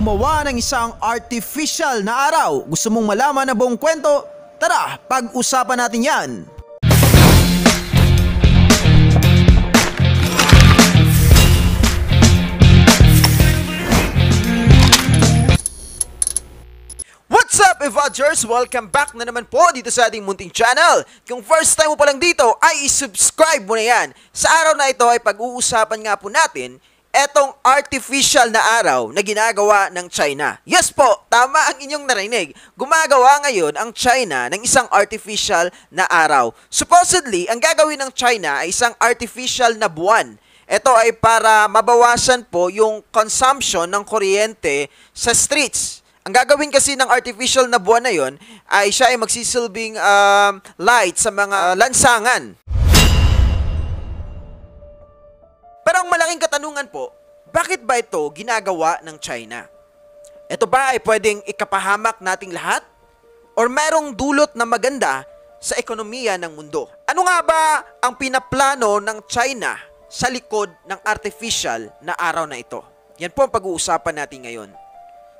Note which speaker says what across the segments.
Speaker 1: gumawa ng isang artificial na araw. Gusto mong malaman na buong kwento? Tara, pag-usapan natin yan! What's up, Evadgers? Welcome back na naman po dito sa ating munting channel. Kung first time mo pa lang dito, ay subscribe mo na yan. Sa araw na ito ay pag-uusapan nga po natin etong artificial na araw na ginagawa ng China. Yes po, tama ang inyong narinig. Gumagawa ngayon ang China ng isang artificial na araw. Supposedly, ang gagawin ng China ay isang artificial na buwan. Ito ay para mabawasan po yung consumption ng kuryente sa streets. Ang gagawin kasi ng artificial na buwan na yon ay siya ay magsisilbing uh, light sa mga lansangan. Pero ang malaking katanungan po, bakit ba ito ginagawa ng China? Ito ba ay pwedeng ikapahamak nating lahat? Or merong dulot na maganda sa ekonomiya ng mundo? Ano nga ba ang pinaplano ng China sa likod ng artificial na araw na ito? Yan po ang pag-uusapan natin ngayon.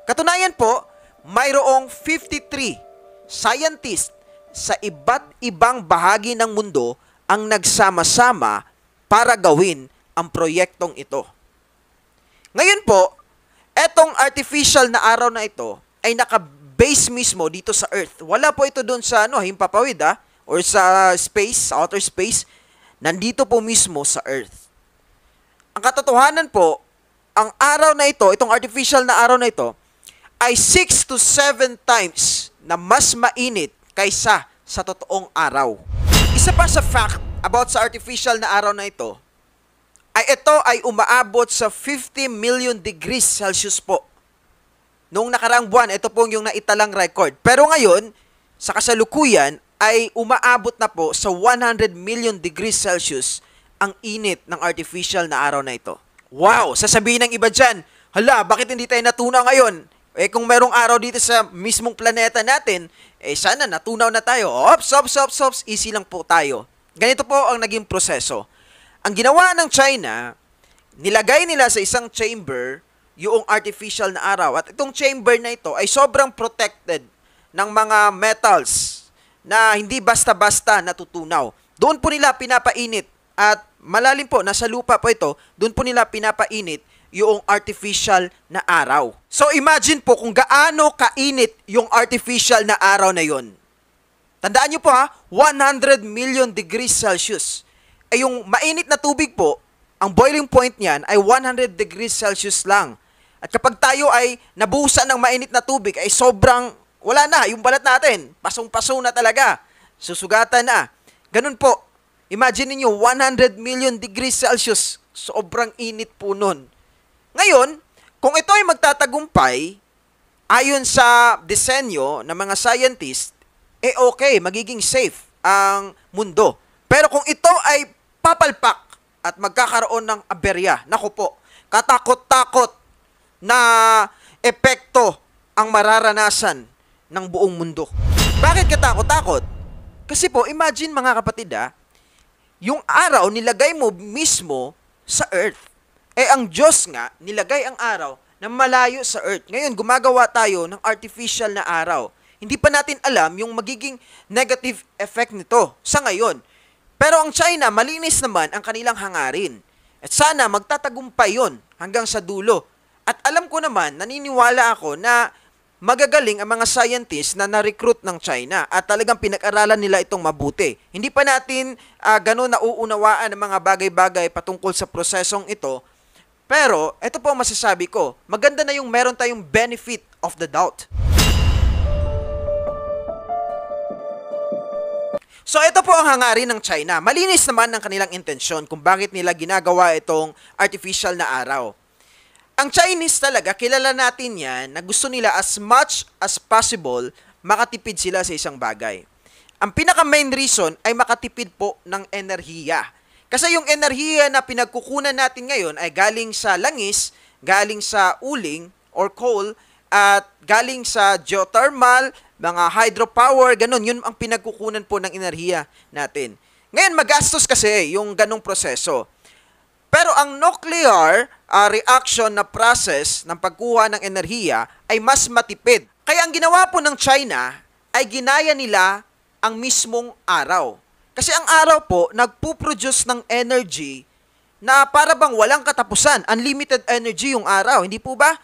Speaker 1: Katunayan po, mayroong 53 scientists sa iba't ibang bahagi ng mundo ang nagsama-sama para gawin ang proyektong ito. Ngayon po, etong artificial na araw na ito ay naka-base mismo dito sa Earth. Wala po ito doon sa ano, himpapawid ha, ah, or sa space, sa outer space. Nandito po mismo sa Earth. Ang katotohanan po, ang araw na ito, itong artificial na araw na ito, ay 6 to 7 times na mas mainit kaysa sa totoong araw. Isa pa sa fact about sa artificial na araw na ito, ay ito ay umaabot sa 50 million degrees Celsius po. Noong nakaraang buwan, ito po yung naitalang record. Pero ngayon, sa kasalukuyan, ay umaabot na po sa 100 million degrees Celsius ang init ng artificial na araw na ito. Wow! Sasabihin ng iba dyan, hala, bakit hindi tayo natunaw ngayon? Eh kung merong araw dito sa mismong planeta natin, eh sana natunaw na tayo. Ops, ops, ops, ops, easy lang po tayo. Ganito po ang naging proseso ang ginawa ng China, nilagay nila sa isang chamber yung artificial na araw. At itong chamber na ito ay sobrang protected ng mga metals na hindi basta-basta natutunaw. Doon po nila pinapainit at malalim po, nasa lupa po ito, doon po nila pinapainit yung artificial na araw. So imagine po kung gaano kainit yung artificial na araw na yon. Tandaan nyo po ha, 100 million degrees Celsius ay eh, yung mainit na tubig po, ang boiling point niyan ay 100 degrees Celsius lang. At kapag tayo ay nabuhusan ng mainit na tubig, ay sobrang wala na yung balat natin. Pasong-paso na talaga. Susugatan na. Ganun po. Imagine niyo 100 million degrees Celsius. Sobrang init po nun. Ngayon, kung ito ay magtatagumpay, ayon sa disenyo ng mga scientist, eh okay, magiging safe ang mundo. Pero kung ito ay papalpak at magkakaroon ng aberya. Naku po, katakot-takot na epekto ang mararanasan ng buong mundo. Bakit katakot-takot? Kasi po, imagine mga kapatid ha, ah, yung araw nilagay mo mismo sa earth. Eh ang Diyos nga, nilagay ang araw na malayo sa earth. Ngayon, gumagawa tayo ng artificial na araw. Hindi pa natin alam yung magiging negative effect nito sa ngayon. Pero ang China, malinis naman ang kanilang hangarin. At sana magtatagumpay yon hanggang sa dulo. At alam ko naman, naniniwala ako na magagaling ang mga scientists na na-recruit ng China at talagang pinag-aralan nila itong mabuti. Hindi pa natin uh, ganun nauunawaan ang mga bagay-bagay patungkol sa prosesong ito. Pero ito po ang masasabi ko, maganda na yung meron tayong benefit of the doubt. So ito po ang hangarin ng China. Malinis naman ang kanilang intensyon kung bakit nila ginagawa itong artificial na araw. Ang Chinese talaga, kilala natin yan na gusto nila as much as possible makatipid sila sa isang bagay. Ang pinaka-main reason ay makatipid po ng enerhiya. Kasi yung enerhiya na pinagkukunan natin ngayon ay galing sa langis, galing sa uling or coal, at galing sa geothermal, mga hydropower, ganun, yun ang pinagkukunan po ng enerhiya natin. Ngayon, magastos kasi yung ganung proseso. Pero ang nuclear uh, reaction na process ng pagkuha ng enerhiya ay mas matipid. Kaya ang ginawa po ng China ay ginaya nila ang mismong araw. Kasi ang araw po, nagpuproduce ng energy na para bang walang katapusan. Unlimited energy yung araw, hindi po ba?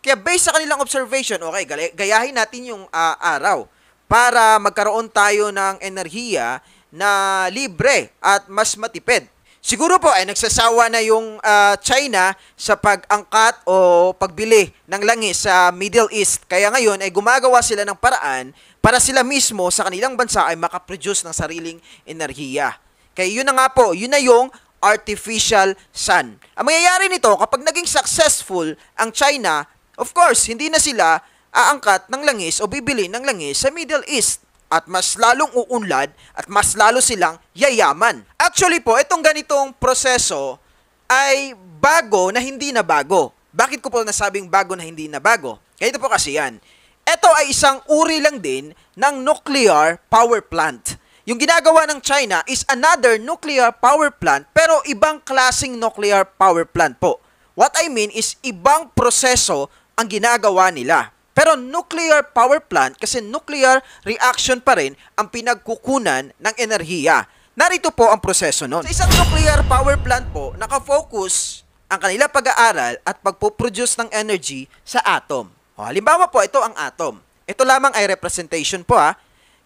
Speaker 1: Kaya based sa kanilang observation, okay, gayahin natin yung uh, araw para magkaroon tayo ng enerhiya na libre at mas matipid. Siguro po ay eh, nagsasawa na yung uh, China sa pag-angkat o pagbili ng langis sa Middle East. Kaya ngayon ay eh, gumagawa sila ng paraan para sila mismo sa kanilang bansa ay makaproduce ng sariling enerhiya. Kaya yun na nga po, yun na yung artificial sun. Ang mangyayari nito kapag naging successful ang China Of course, hindi na sila aangkat ng langis o bibili ng langis sa Middle East at mas lalong uunlad at mas lalo silang yayaman. Actually po, itong ganitong proseso ay bago na hindi na bago. Bakit ko po nasabing bago na hindi na bago? Ganito po kasi yan. Ito ay isang uri lang din ng nuclear power plant. Yung ginagawa ng China is another nuclear power plant pero ibang klasing nuclear power plant po. What I mean is ibang proseso ang ginagawa nila. Pero nuclear power plant kasi nuclear reaction pa rin ang pinagkukunan ng enerhiya. Narito po ang proseso nun. Sa isang nuclear power plant po, nakafocus ang kanila pag-aaral at pagpo-produce ng energy sa atom. O, halimbawa po, ito ang atom. Ito lamang ay representation po ha.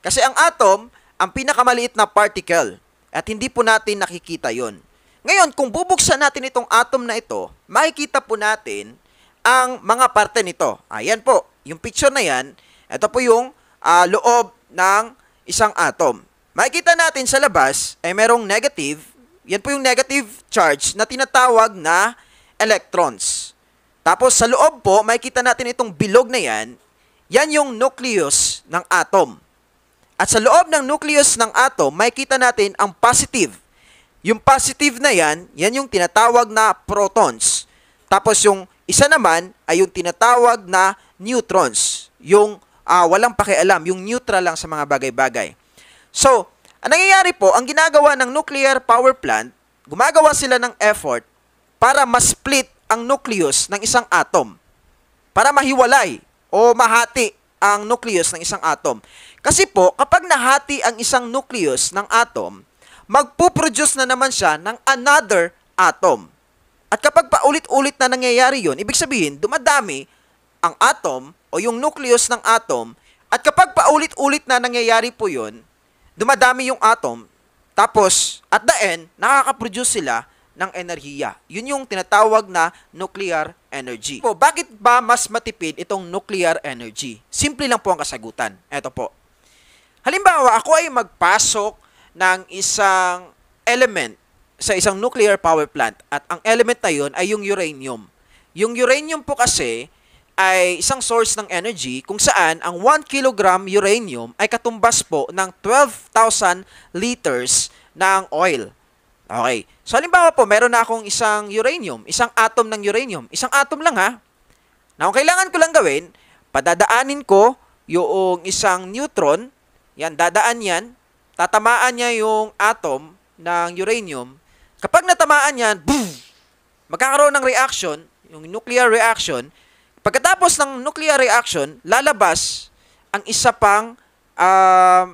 Speaker 1: Kasi ang atom, ang pinakamaliit na particle at hindi po natin nakikita yon. Ngayon, kung bubuksan natin itong atom na ito, makikita po natin ang mga parte nito. Ayan po, yung picture na yan, ito po yung uh, loob ng isang atom. Makikita natin sa labas ay merong negative, yan po yung negative charge na tinatawag na electrons. Tapos sa loob po, makikita natin itong bilog na yan, yan yung nucleus ng atom. At sa loob ng nucleus ng atom, makikita natin ang positive. Yung positive na yan, yan yung tinatawag na protons. Tapos yung isa naman ay yung tinatawag na neutrons, yung uh, walang pakialam, yung neutral lang sa mga bagay-bagay. So, ang nangyayari po, ang ginagawa ng nuclear power plant, gumagawa sila ng effort para ma-split ang nucleus ng isang atom. Para mahiwalay o mahati ang nucleus ng isang atom. Kasi po, kapag nahati ang isang nucleus ng atom, magpuproduce na naman siya ng another atom. At kapag paulit-ulit na nangyayari yon, ibig sabihin, dumadami ang atom o yung nucleus ng atom at kapag paulit-ulit na nangyayari po yon, dumadami yung atom tapos at the end, nakaka-produce sila ng enerhiya. Yun yung tinatawag na nuclear energy. Po, bakit ba mas matipid itong nuclear energy? Simple lang po ang kasagutan. Ito po. Halimbawa, ako ay magpasok ng isang element sa isang nuclear power plant at ang element na yun ay yung uranium. Yung uranium po kasi ay isang source ng energy kung saan ang 1 kilogram uranium ay katumbas po ng 12,000 liters ng oil. Okay. So halimbawa po, meron na akong isang uranium, isang atom ng uranium. Isang atom lang ha. Now, ang kailangan ko lang gawin, padadaanin ko yung isang neutron, yan, dadaan yan, tatamaan niya yung atom ng uranium, Kapag natamaan yan, boom, magkakaroon ng reaction, yung nuclear reaction. Pagkatapos ng nuclear reaction, lalabas ang isa pang uh,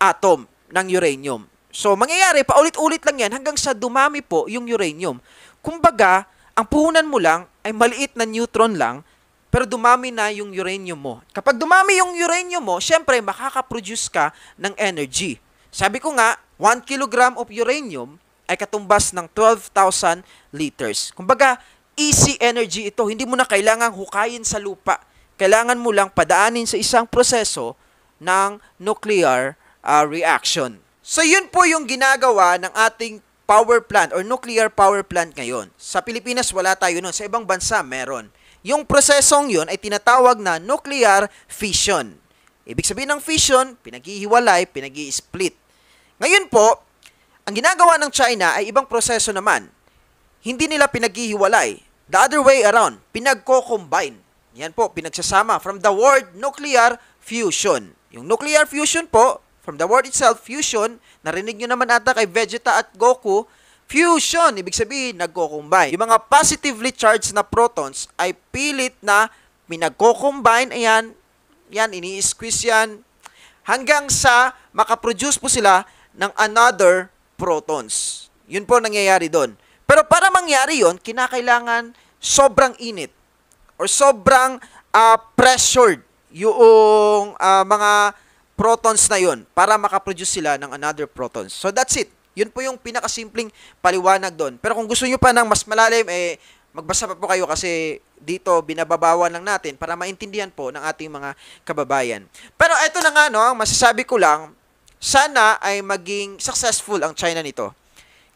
Speaker 1: atom ng uranium. So, mangyayari, paulit-ulit lang yan hanggang sa dumami po yung uranium. Kumbaga, ang puhunan mo lang ay maliit na neutron lang, pero dumami na yung uranium mo. Kapag dumami yung uranium mo, syempre, makakaproduce ka ng energy. Sabi ko nga, 1 kilogram of uranium ay katumbas ng 12,000 liters. Kumbaga, easy energy ito. Hindi mo na kailangang hukayin sa lupa. Kailangan mo lang padaanin sa isang proseso ng nuclear uh, reaction. So yun po yung ginagawa ng ating power plant or nuclear power plant ngayon. Sa Pilipinas wala tayo nun, sa ibang bansa meron. Yung prosesong yun ay tinatawag na nuclear fission. Ibig sabihin ng fission, pinaghihiwalay, pinag split Ngayon po, ang ginagawa ng China ay ibang proseso naman. Hindi nila pinaghihiwalay. The other way around, pinagko-combine. Yan po, pinagsasama from the word nuclear fusion. Yung nuclear fusion po, from the word itself, fusion, narinig nyo naman ata kay Vegeta at Goku, fusion, ibig sabihin, nagko-combine. Yung mga positively charged na protons ay pilit na pinagko-combine, ayan, yan, ini-squeeze yan, hanggang sa makaproduce po sila ng another protons. Yun po nangyayari doon. Pero para mangyari yon kinakailangan sobrang init or sobrang uh, pressured yung uh, mga protons na yon para makaproduce sila ng another protons. So that's it. Yun po yung pinakasimpleng paliwanag doon. Pero kung gusto nyo pa ng mas malalim, eh, magbasa pa po kayo kasi dito binababawan lang natin para maintindihan po ng ating mga kababayan. Pero ito na nga, no, ang masasabi ko lang, sana ay maging successful ang China nito.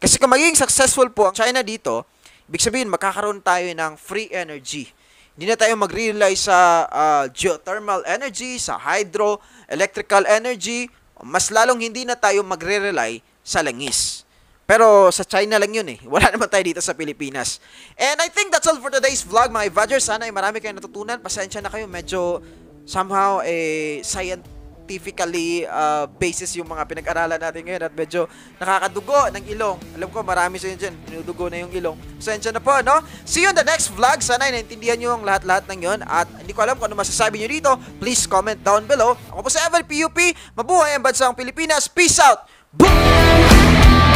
Speaker 1: Kasi kung maging successful po ang China dito, ibig sabihin magkakaroon tayo ng free energy. Hindi na tayo mag-rely sa uh, geothermal energy, sa hydro, electrical energy, mas lalong hindi na tayo magre-rely sa langis. Pero sa China lang yun eh. Wala naman tayo dito sa Pilipinas. And I think that's all for today's vlog mga Evadgers. Sana ay marami kayong natutunan. Pasensya na kayo. Medyo somehow eh, science scientifically uh, basis yung mga pinag-aralan natin ngayon at medyo nakakadugo ng ilong. Alam ko marami sa inyo dyan, pinudugo na yung ilong. Pasensya na po, no? See you in the next vlog. Sana ay naintindihan nyo ang lahat-lahat ng yon at hindi ko alam kung ano masasabi nyo dito. Please comment down below. Ako po sa Evan PUP. Mabuhay ang bansang Pilipinas. Peace out! Boom!